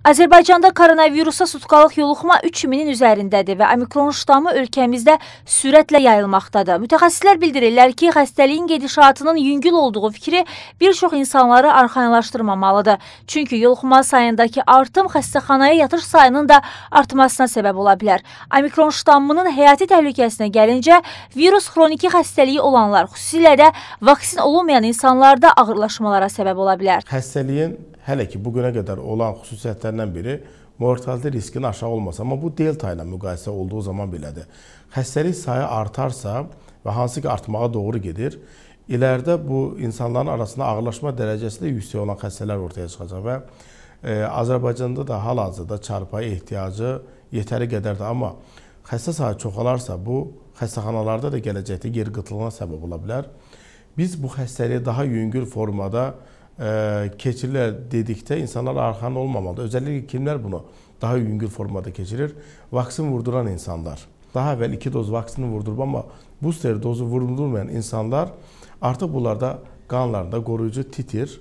Azərbaycanda koronavirusa sutqalıq yoluxma 3000-in üzərindədir və omikron ştamı ölkəmizdə sürətlə yayılmaqdadır. Mütəxəssislər bildirirlər ki, xəstəliyin gedişatının yüngül olduğu fikri bir çox insanları arxayınlaşdırmamalıdır. Çünki yoluxma sayındakı artım xəstəxanaya yatış sayının da artmasına səbəb ola bilər. Omikron ştamının həyati təhlükəsinə gəlincə, virus xroniki xəstəliyi olanlar, xüsusilə də vaksin olunmayan insanlarda ağırlaşmalara səbəb ola bilər. Xəstəliyin hələ ki bu günə qədər olan xüsusiyyətlərindən biri mortalite riskinin aşağı olması. Amma bu delta ilə müqayisə olduğu zaman belədir. Xəstəlik sayı artarsa və hansı ki artmağa doğru gedir, ilərdə bu insanların arasında ağırlaşma dərəcəsi də yüksək olan xəstələr ortaya çıxacaq və e, Azərbaycanda da hal-hazırda çarpayı ehtiyacı yetəri qədərdir, amma xəstə sayı çoxalarsa bu xəstəxanalarda da gələcəkdə yer qıtlığına səbəb ola bilər. Biz bu xəstəliyi daha yüngül formada e, ee, dedikte insanlar arkan olmamalı. Özellikle kimler bunu? Daha yüngül formada keçirir? Vaksin vurduran insanlar. Daha evvel iki doz vaksini vurdurup ama booster dozu vurdurmayan insanlar artık bunlarda kanlarında koruyucu titir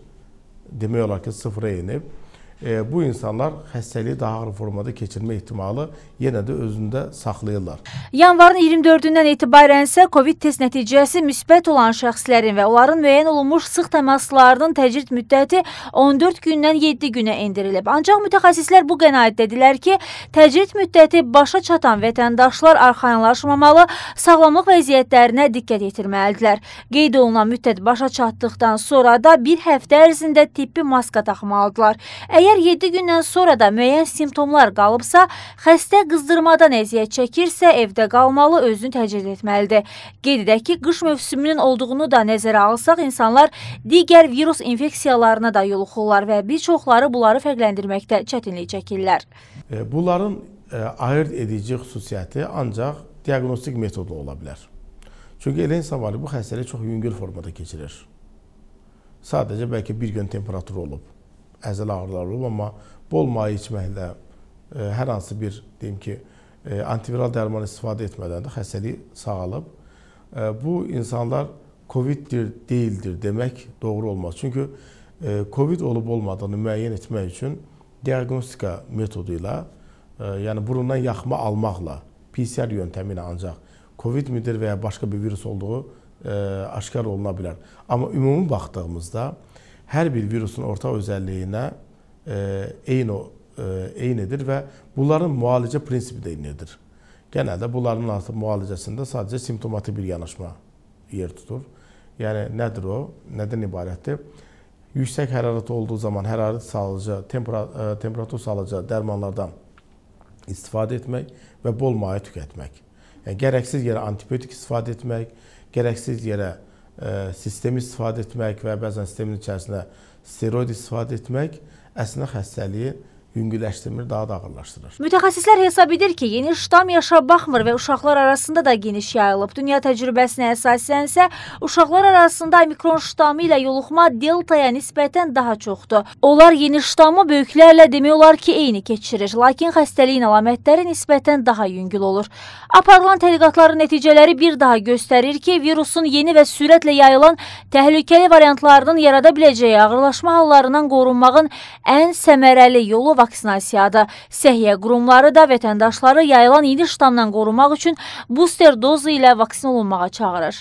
demiyorlar ki sıfıra inip E, bu insanlar xəstəliyi daha ağır formada keçirmə ehtimalı yenə də özündə saxlayırlar. Yanvarın 24-dən etibarən isə COVID test nəticəsi müsbət olan şəxslərin və onların müəyyən olunmuş sıx təmaslarının təcrid müddəti 14 gündən 7 günə endirilib. Ancaq mütəxəssislər bu qənaətdədirlər ki, təcrid müddəti başa çatan vətəndaşlar arxayınlaşmamalı, sağlamlıq vəziyyətlərinə diqqət yetirməlidirlər. Qeyd olunan müddət başa çatdıqdan sonra da bir həftə ərzində tibbi maska taxmalıdırlar. Əgər Əgər 7 gündən sonra da müəyyən simptomlar qalıbsa, xəstə qızdırmadan əziyyət çəkirsə, evdə qalmalı, özünü təcrid etməlidir. Qeyd edək ki, qış mövsümünün olduğunu da nəzərə alsaq, insanlar digər virus infeksiyalarına da yoluxurlar və bir çoxları bunları fərqləndirməkdə çətinlik çəkirlər. E, bunların e, ayırt edici xüsusiyyəti ancaq diaqnostik metodla ola bilər. Çünki elə insan var ki, bu xəstəlik çox yüngül formada keçirir. Sadəcə bəlkə bir gün temperatur olub əzəl ağrılar olub, amma bol maye içməklə e, hər hansı bir deyim ki, e, antiviral dərman istifadə etmədən də xəstəlik sağalıb. E, bu insanlar COVID-dir, deyildir demək doğru olmaz. Çünki COVID olub olmadığını müəyyən etmək üçün diaqnostika metodu ilə, yəni burundan yaxma almaqla, PCR yöntəmi ilə ancaq COVID midir və ya başqa bir virus olduğu aşkar oluna bilər. Amma ümumi baxdığımızda hər bir virusun ortaq özəlliyinə e, eyni e, eynidir və bunların müalicə prinsipi də eynidir. Genəldə bunların artıq müalicəsində sadəcə simptomatik bir yanaşma yer tutur. Yəni nədir o? Nədən ibarətdir? Yüksək hərarət olduğu zaman hərarət salıcı, e, temperatur salıcı dərmanlardan istifadə etmək və bol maye tükətmək. Yəni gərəksiz yerə antibiotik istifadə etmək, gərəksiz yerə E, sistemi istifadə etmək və bəzən sistemin içərisində steroid istifadə etmək əslində xəstəliyi yüngülləşdirmir, daha da ağırlaşdırır. Mütəxəssislər hesab edir ki, yeni ştam yaşa baxmır və uşaqlar arasında da geniş yayılıb. Dünya təcrübəsinə əsasən isə uşaqlar arasında omikron ştamı ilə yoluxma deltaya nisbətən daha çoxdur. Onlar yeni ştamı böyüklərlə demək olar ki, eyni keçirir, lakin xəstəliyin əlamətləri nisbətən daha yüngül olur. Aparılan tədqiqatların nəticələri bir daha göstərir ki, virusun yeni və sürətlə yayılan təhlükəli variantlarının yarada biləcəyi ağırlaşma hallarından qorunmağın ən səmərəli yolu vaksinasiyada. Səhiyyə qurumları da vətəndaşları yayılan yeni ştamdan qorumaq üçün booster dozu ilə vaksin olunmağa çağırır.